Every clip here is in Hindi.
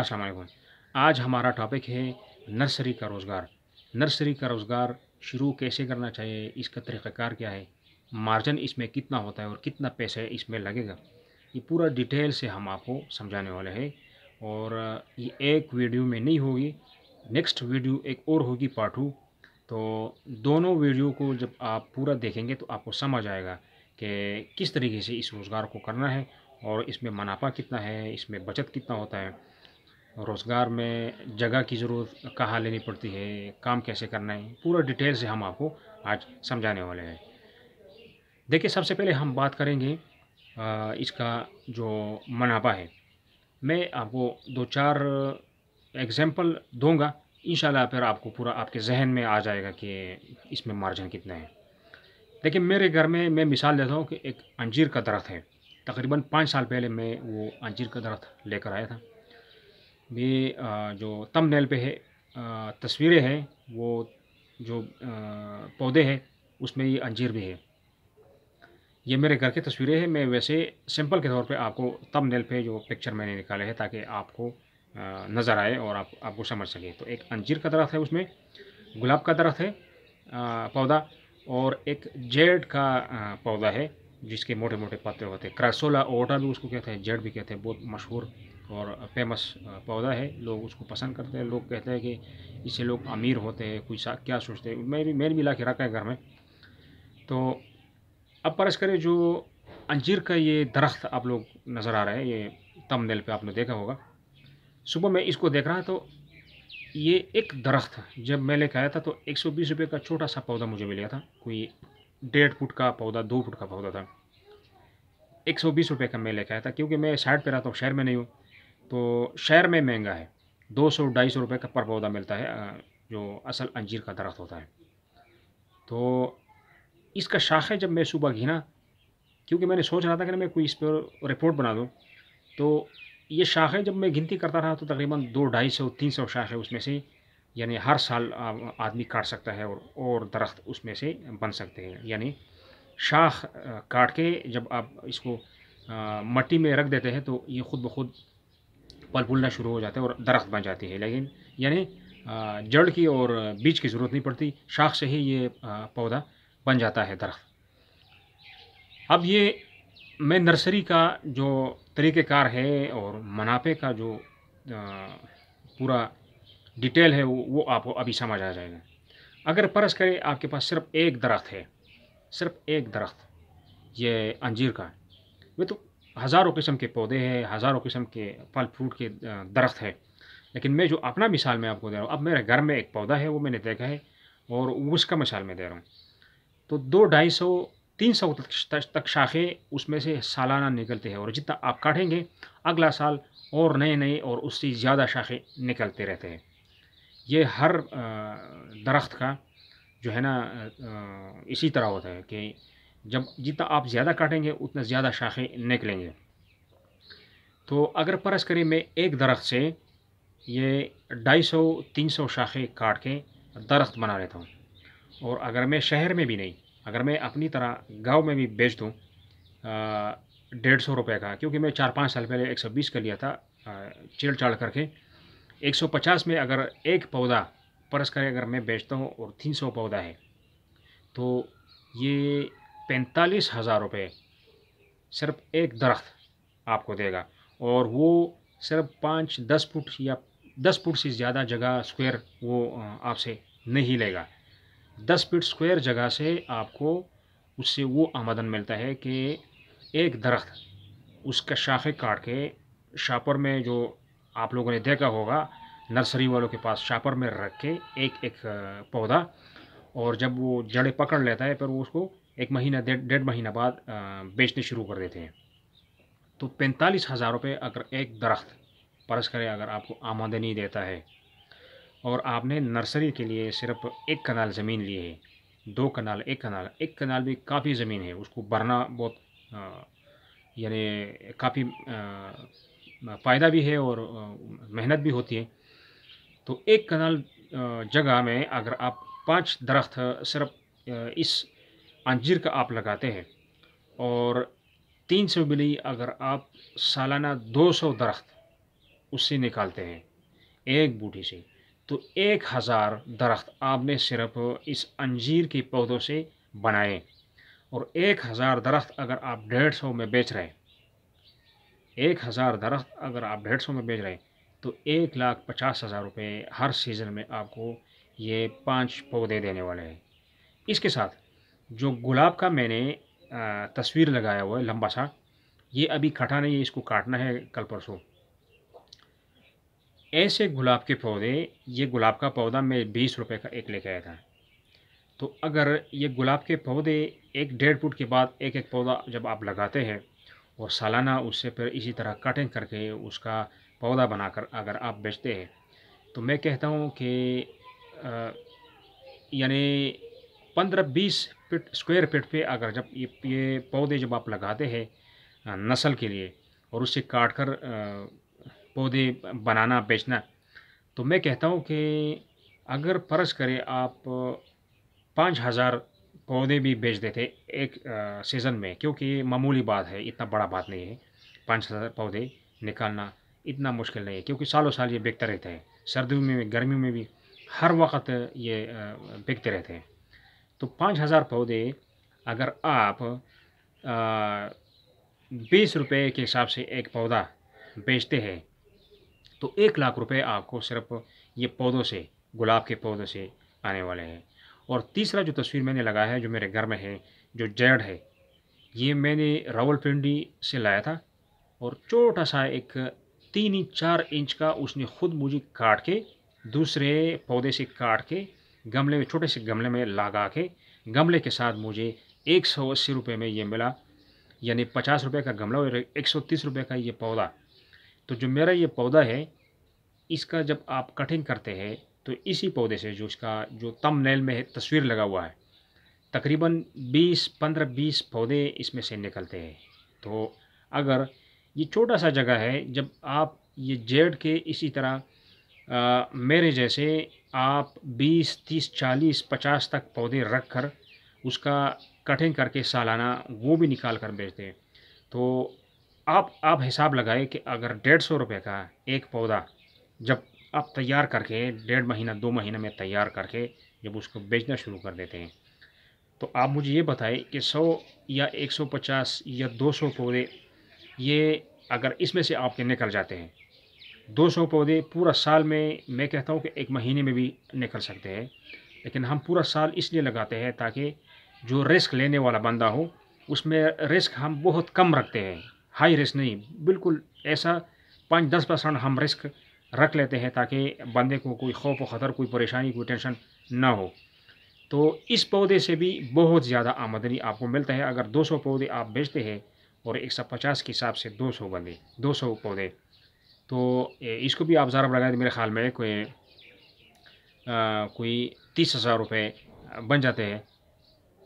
अस्सलाम वालेकुम आज हमारा टॉपिक है नर्सरी का रोज़गार नर्सरी का रोज़गार शुरू कैसे करना चाहिए इसका तरीक़ाकार क्या है मार्जिन इसमें कितना होता है और कितना पैसा इसमें लगेगा ये पूरा डिटेल से हम आपको समझाने वाले हैं और ये एक वीडियो में नहीं होगी नेक्स्ट वीडियो एक और होगी पार्ट टू तो दोनों वीडियो को जब आप पूरा देखेंगे तो आपको समझ आएगा कि किस तरीके से इस रोज़गार को करना है और इसमें मुनाफा कितना है इसमें बचत कितना होता है रोज़गार में जगह की ज़रूरत कहाँ लेनी पड़ती है काम कैसे करना है पूरा डिटेल से हम आपको आज समझाने वाले हैं देखिए सबसे पहले हम बात करेंगे इसका जो मुनाफा है मैं आपको दो चार एग्जाम्पल दूंगा इन फिर आपको पूरा आपके जहन में आ जाएगा कि इसमें मार्जिन कितना है देखिए मेरे घर में मैं मिसाल देता हूँ कि एक अंजीर का दरख्त है तकरीबन पाँच साल पहले मैं वो अंजीर का दरख्त लेकर आया था भी जो नैल पर है तस्वीरें हैं वो जो पौधे हैं उसमें ये अंजीर भी है ये मेरे घर की तस्वीरें हैं मैं वैसे सिंपल के तौर पे आपको नैल पर जो पिक्चर मैंने निकाले हैं ताकि आपको नज़र आए और आप आपको समझ सके तो एक अंजीर का दरख्त है उसमें गुलाब का दरख्त है पौधा और एक जेड का पौधा है जिसके मोटे मोटे पत्ते होते हैं क्रासोला ओटा भी उसको कहते हैं जेड भी कहते हैं बहुत मशहूर और फेमस पौधा है लोग उसको पसंद करते हैं लोग कहते हैं कि इससे लोग अमीर होते हैं कोई सा क्या सोचते हैं मैं भी मैंने भी इलाके रखा है घर में तो अब परस करें जो अंजीर का ये दरख्त आप लोग नज़र आ रहा है ये तमनेल पे आपने देखा होगा सुबह मैं इसको देख रहा तो ये एक दरख्त जब मैं लेकर आया था तो एक सौ का छोटा सा पौधा मुझे मिला था कोई डेढ़ फुट का पौधा दो फुट का पौधा था एक सौ बीस रुपये का मैं लेकर आया था क्योंकि मैं साइड पे रहता हूँ शहर में नहीं हूँ तो शहर में महंगा है दो सौ ढाई सौ रुपये का पर पौधा मिलता है जो असल अंजीर का दरख्त होता है तो इसका शाखें जब मैं सुबह घिना क्योंकि मैंने सोच रहा था कि मैं कोई इस पर रिपोर्ट बना दूँ तो ये शाखें जब मैं गिनती करता रहा तो तकरीबन दो ढाई सौ तीन सौ शाखें उसमें से यानी हर साल आदमी काट सकता है और और दरख्त उसमें से बन सकते हैं यानी शाख काट के जब आप इसको मट्टी में रख देते हैं तो ये ख़ुद ब खुद पल फूलना शुरू हो जाता है और दरख्त बन जाती है लेकिन यानी जड़ की और बीज की ज़रूरत नहीं पड़ती शाख से ही ये पौधा बन जाता है दरख्त अब ये मैं नर्सरी का जो तरीक़ेकार है और मुनाफे का जो पूरा डिटेल है वो वो आपको अभी समझ आ जाएगा अगर परस करें आपके पास सिर्फ एक दरख्त है सिर्फ एक दरख्त ये अंजीर का है वे तो हज़ारों किस्म के पौधे हैं हज़ारों किस्म के फल फ्रूट के दरख्त है लेकिन मैं जो अपना मिसाल मैं आपको दे रहा हूँ अब मेरे घर में एक पौधा है वो मैंने देखा है और उसका मिसाल मैं दे रहा हूँ तो दो ढाई सौ तीन सौ तक, तक शाखें उसमें से सालाना निकलते हैं और जितना आप काटेंगे अगला साल और नए नए और उससे ज़्यादा शाखें निकलते रहते हैं ये हर दरख्त का जो है ना इसी तरह होता है कि जब जितना आप ज़्यादा काटेंगे उतना ज़्यादा शाखें निकलेंगे तो अगर परस करें मैं एक दरख्त से ये ढाई सौ तीन सौ शाखें काट के दरख्त बना लेता हूँ और अगर मैं शहर में भी नहीं अगर मैं अपनी तरह गांव में भी बेच दूँ डेढ़ सौ रुपये का क्योंकि मैं चार पाँच साल पहले एक सौ बीस का लिया था चाड़ करके एक सौ पचास में अगर एक पौधा परस करें अगर मैं बेचता हूँ और तीन सौ पौधा है तो ये पैंतालीस हज़ार रुपये सिर्फ एक दरख्त आपको देगा और वो सिर्फ पाँच दस फुट या दस फुट से ज़्यादा जगह स्क्वायर वो आपसे नहीं लेगा दस फीट स्क्वायर जगह से आपको उससे वो आमदन मिलता है कि एक दरख्त उसका शाखे काट के शापर में जो आप लोगों ने देखा होगा नर्सरी वालों के पास शापर में रख के एक एक पौधा और जब वो जड़े पकड़ लेता है फिर वो उसको एक महीना डेढ़ डेढ़ महीना बाद बेचने शुरू कर देते हैं तो पैंतालीस हज़ार रुपये अगर एक दरख्त परस करें अगर आपको आमदनी देता है और आपने नर्सरी के लिए सिर्फ एक कनाल ज़मीन ली है दो कनाल एक कनाल एक कनाल भी काफ़ी ज़मीन है उसको भरना बहुत यानी काफ़ी फ़ायदा भी है और मेहनत भी होती है तो एक कनाल जगह में अगर आप पांच दरख्त सिर्फ इस अंजीर का आप लगाते हैं और तीन सौ मिली अगर आप सालाना दो सौ दरख्त उससे निकालते हैं एक बूटी से तो एक हज़ार दरख्त आपने सिर्फ इस अंजीर के पौधों से बनाए और एक हज़ार दरख्त अगर आप डेढ़ सौ में बेच रहे हैं एक हज़ार दरख्त अगर आप डेढ़ सौ में बेच रहे हैं तो एक लाख पचास हज़ार रुपये हर सीज़न में आपको ये पांच पौधे देने वाले हैं इसके साथ जो गुलाब का मैंने तस्वीर लगाया हुआ है लंबा सा ये अभी खटा नहीं है इसको काटना है कल परसों ऐसे गुलाब के पौधे ये गुलाब का पौधा मैं बीस रुपए का एक लेके आया था तो अगर ये गुलाब के पौधे एक डेढ़ फुट के बाद एक एक पौधा जब आप लगाते हैं और सालाना उससे फिर इसी तरह कटिंग करके उसका पौधा बनाकर अगर आप बेचते हैं तो मैं कहता हूँ कि यानी पंद्रह बीस पिट स्क्वायर फिट पे अगर जब ये ये पौधे जब आप लगाते हैं नस्ल के लिए और उससे काट कर पौधे बनाना बेचना तो मैं कहता हूँ कि अगर फ़र्ज करें आप पाँच हज़ार पौधे भी बेच देते एक सीज़न में क्योंकि मामूली बात है इतना बड़ा बात नहीं है पाँच हज़ार पौधे निकालना इतना मुश्किल नहीं है क्योंकि सालों साल ये बिकते रहते हैं सर्दियों में भी गर्मियों में भी हर वक्त ये बिकते रहते हैं तो पाँच हज़ार पौधे अगर आप बीस रुपये के हिसाब से एक पौधा बेचते हैं तो एक लाख रुपए आपको सिर्फ ये पौधों से गुलाब के पौधों से आने वाले हैं और तीसरा जो तस्वीर मैंने लगाया है जो मेरे घर में है जो जेड है ये मैंने रावलपिंडी से लाया था और छोटा सा एक तीन ही चार इंच का उसने खुद मुझे काट के दूसरे पौधे से काट के गमले में छोटे से गमले में लगा के गमले के साथ मुझे एक सौ अस्सी रुपये में ये मिला यानी पचास रुपये का गमला और एक सौ तीस रुपये का ये पौधा तो जो मेरा ये पौधा है इसका जब आप कटिंग करते हैं तो इसी पौधे से जो इसका जो तम नैल में तस्वीर लगा हुआ है तकरीबन 20 पंद्रह बीस पौधे इसमें से निकलते हैं तो अगर ये छोटा सा जगह है जब आप ये जेड के इसी तरह आ, मेरे जैसे आप 20, 30, 40, 50 तक पौधे रख कर उसका कटिंग करके सालाना वो भी निकाल कर बेच दें तो आप आप हिसाब लगाए कि अगर डेढ़ सौ रुपये का एक पौधा जब आप तैयार करके डेढ़ महीना दो महीने में तैयार करके जब उसको बेचना शुरू कर देते हैं तो आप मुझे ये बताएं कि सौ या एक सौ पचास या दो सौ पौधे ये अगर इसमें से आपके निकल जाते हैं दो सौ पौधे पूरा साल में मैं कहता हूँ कि एक महीने में भी निकल सकते हैं लेकिन हम पूरा साल इसलिए लगाते हैं ताकि जो रिस्क लेने वाला बंदा हो उसमें रिस्क हम बहुत कम रखते हैं हाई रिस्क नहीं बिल्कुल ऐसा पाँच दस परसेंट हम रिस्क रख लेते हैं ताकि बंदे को कोई खौफ व ख़तर कोई परेशानी कोई टेंशन ना हो तो इस पौधे से भी बहुत ज़्यादा आमदनी आपको मिलता है अगर 200 पौधे आप बेचते हैं और 150 के हिसाब से 200 बंदे 200 पौधे तो इसको भी आप ज़रा लगाए मेरे ख्याल में कोई आ, कोई तीस हज़ार रुपये बन जाते हैं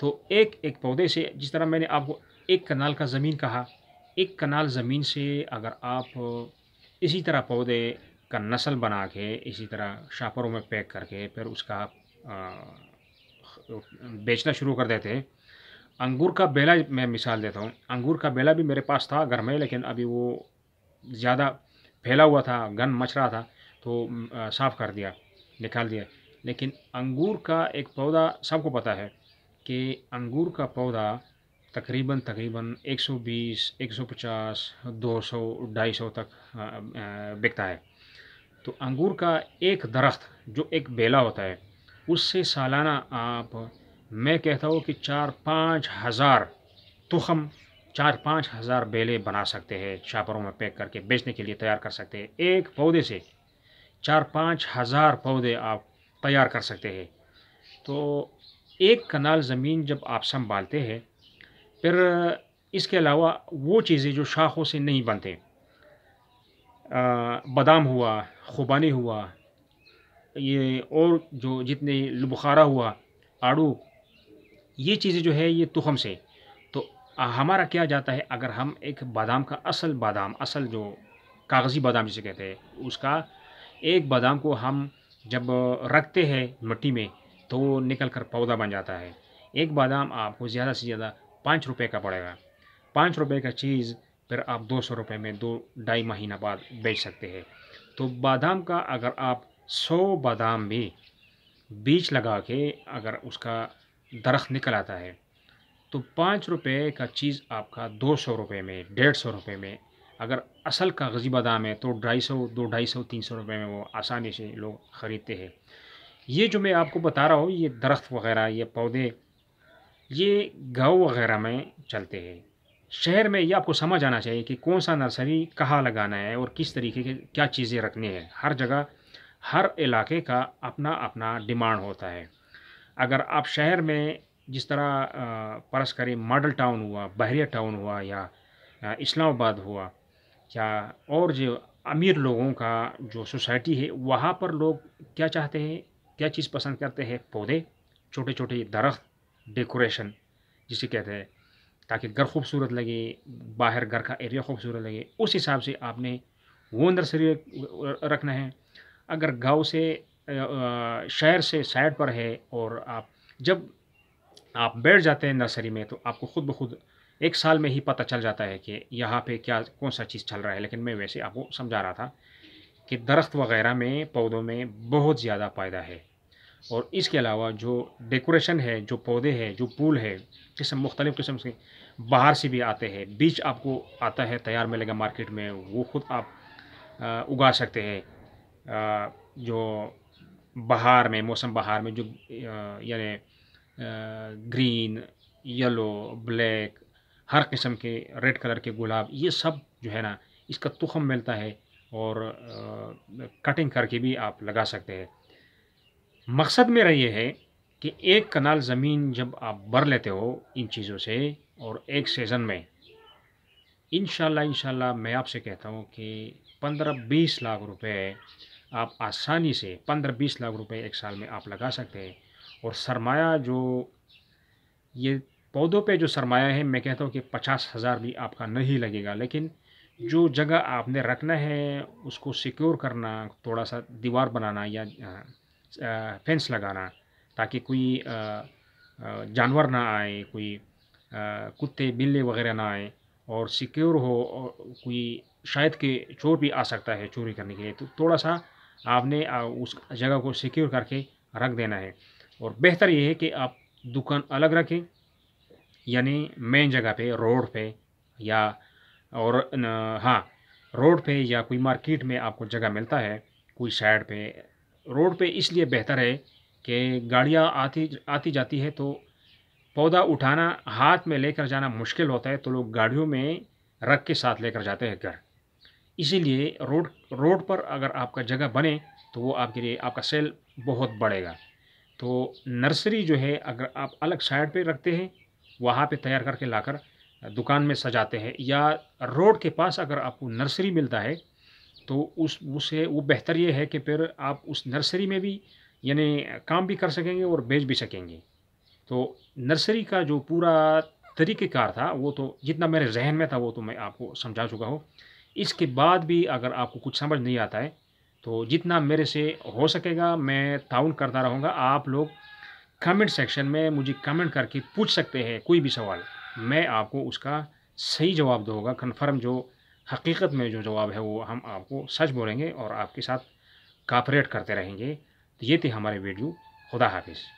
तो एक एक पौधे से जिस तरह मैंने आपको एक कनाल का ज़मीन कहा एक कनाल ज़मीन से अगर आप इसी तरह पौधे का नस्ल बना के इसी तरह शापरों में पैक करके फिर उसका आ, बेचना शुरू कर देते हैं अंगूर का बेला मैं मिसाल देता हूँ अंगूर का बेला भी मेरे पास था घर में लेकिन अभी वो ज़्यादा फैला हुआ था गन मच रहा था तो साफ़ कर दिया निकाल दिया लेकिन अंगूर का एक पौधा सबको पता है कि अंगूर का पौधा तकरीबन तकरीबन 120, 150, 200, 250 तक बिकता है तो अंगूर का एक दरख्त जो एक बेला होता है उससे सालाना आप मैं कहता हूँ कि चार पाँच हज़ार तुखम चार पाँच हज़ार बेले बना सकते हैं छापरों में पैक करके बेचने के लिए तैयार कर सकते हैं एक पौधे से चार पाँच हज़ार पौधे आप तैयार कर सकते हैं तो एक कनाल ज़मीन जब आप संभालते हैं फिर इसके अलावा वो चीज़ें जो शाखों से नहीं बनते बादाम हुआ खुबानी हुआ ये और जो जितने बुखारा हुआ आड़ू ये चीज़ें जो है ये तुखम से हमारा क्या जाता है अगर हम एक बादाम का असल बादाम असल जो कागज़ी बादाम जिसे कहते हैं उसका एक बादाम को हम जब रखते हैं मिट्टी में तो निकल कर पौधा बन जाता है एक बादाम आपको ज़्यादा से ज़्यादा पाँच रुपये का पड़ेगा पाँच रुपये का चीज़ फिर आप दो सौ रुपये में दो ढाई महीना बाद बेच सकते हैं तो बादाम का अगर आप सौ बादाम में बीज लगा के अगर उसका दरख्त निकल आता है तो पाँच रुपये का चीज़ आपका दो सौ रुपये में डेढ़ सौ रुपये में अगर असल कागज़ी बादाम है तो ढाई सौ दो ढाई सौ तीन सौ रुपये में वो आसानी से लोग ख़रीदते हैं ये जो मैं आपको बता रहा हूँ ये दरख्त वगैरह ये पौधे ये गाँव वगैरह में चलते हैं शहर में ये आपको समझ आना चाहिए कि कौन सा नर्सरी कहाँ लगाना है और किस तरीके के क्या चीज़ें रखनी है हर जगह हर इलाके का अपना अपना डिमांड होता है अगर आप शहर में जिस तरह परस करें मॉडल टाउन हुआ बहरिया टाउन हुआ या इस्लामाबाद हुआ या और जो अमीर लोगों का जो सोसाइटी है वहाँ पर लोग क्या चाहते हैं क्या चीज़ पसंद करते हैं पौधे छोटे छोटे दरख्त डेकोरेशन जिसे कहते हैं ताकि घर खूबसूरत लगे बाहर घर का एरिया खूबसूरत लगे उस हिसाब से आपने वो नर्सरी रखना है अगर गांव से शहर से साइड पर है और आप जब आप बैठ जाते हैं नर्सरी में तो आपको खुद ब खुद एक साल में ही पता चल जाता है कि यहाँ पे क्या कौन सा चीज़ चल रहा है लेकिन मैं वैसे आपको समझा रहा था कि दरख्त वगैरह में पौधों में बहुत ज़्यादा फ़ायदा है और इसके अलावा जो डेकोरेशन है जो पौधे हैं जो पुल है किस्म मुख्तलिफ़ किस्म के बाहर से भी आते हैं बीज आपको आता है तैयार मिलेगा मार्केट में वो ख़ुद आप उगा सकते हैं जो बहार में मौसम बहार में जो यानी ग्रीन येलो ब्लैक हर किस्म के रेड कलर के गुलाब ये सब जो है ना इसका तुखम मिलता है और आ, कटिंग करके भी आप लगा सकते हैं मकसद मेरा ये है कि एक कनाल ज़मीन जब आप भर लेते हो इन चीज़ों से और एक सीज़न में इन शाला मैं आपसे कहता हूँ कि पंद्रह बीस लाख रुपए आप आसानी से पंद्रह बीस लाख रुपए एक साल में आप लगा सकते हैं और सरमाया जो ये पौधों पे जो सरमाया है मैं कहता हूँ कि पचास हज़ार भी आपका नहीं लगेगा लेकिन जो जगह आपने रखना है उसको सिक्योर करना थोड़ा सा दीवार बनाना या फेंस लगाना ताकि कोई जानवर ना आए कोई कुत्ते बिल्ले वगैरह ना आए और सिक्योर हो और कोई शायद के चोर भी आ सकता है चोरी करने के लिए तो थोड़ा सा आपने उस जगह को सिक्योर करके रख देना है और बेहतर ये है कि आप दुकान अलग रखें यानी मेन जगह पे रोड पे या और न, हाँ रोड पे या कोई मार्केट में आपको जगह मिलता है कोई साइड पे रोड पे इसलिए बेहतर है कि गाड़ियाँ आती आती जाती है तो पौधा उठाना हाथ में लेकर जाना मुश्किल होता है तो लोग गाड़ियों में रख के साथ लेकर जाते हैं घर इसीलिए रोड रोड पर अगर आपका जगह बने तो वो आपके लिए आपका सेल बहुत बढ़ेगा तो नर्सरी जो है अगर आप अलग साइड पे रखते हैं वहाँ पे तैयार करके लाकर दुकान में सजाते हैं या रोड के पास अगर आपको नर्सरी मिलता है तो उस उसे वो बेहतर ये है कि फिर आप उस नर्सरी में भी यानी काम भी कर सकेंगे और बेच भी सकेंगे तो नर्सरी का जो पूरा तरीक़ेकार था वो तो जितना मेरे जहन में था वो तो मैं आपको समझा चुका हूँ इसके बाद भी अगर आपको कुछ समझ नहीं आता है तो जितना मेरे से हो सकेगा मैं ताउन करता रहूँगा आप लोग कमेंट सेक्शन में मुझे कमेंट करके पूछ सकते हैं कोई भी सवाल मैं आपको उसका सही जवाब दूँगा कन्फर्म जो हकीकत में जो जवाब है वो हम आपको सच बोलेंगे और आपके साथ कापरेट करते रहेंगे तो ये थी हमारी वीडियो खुदा हाफिज़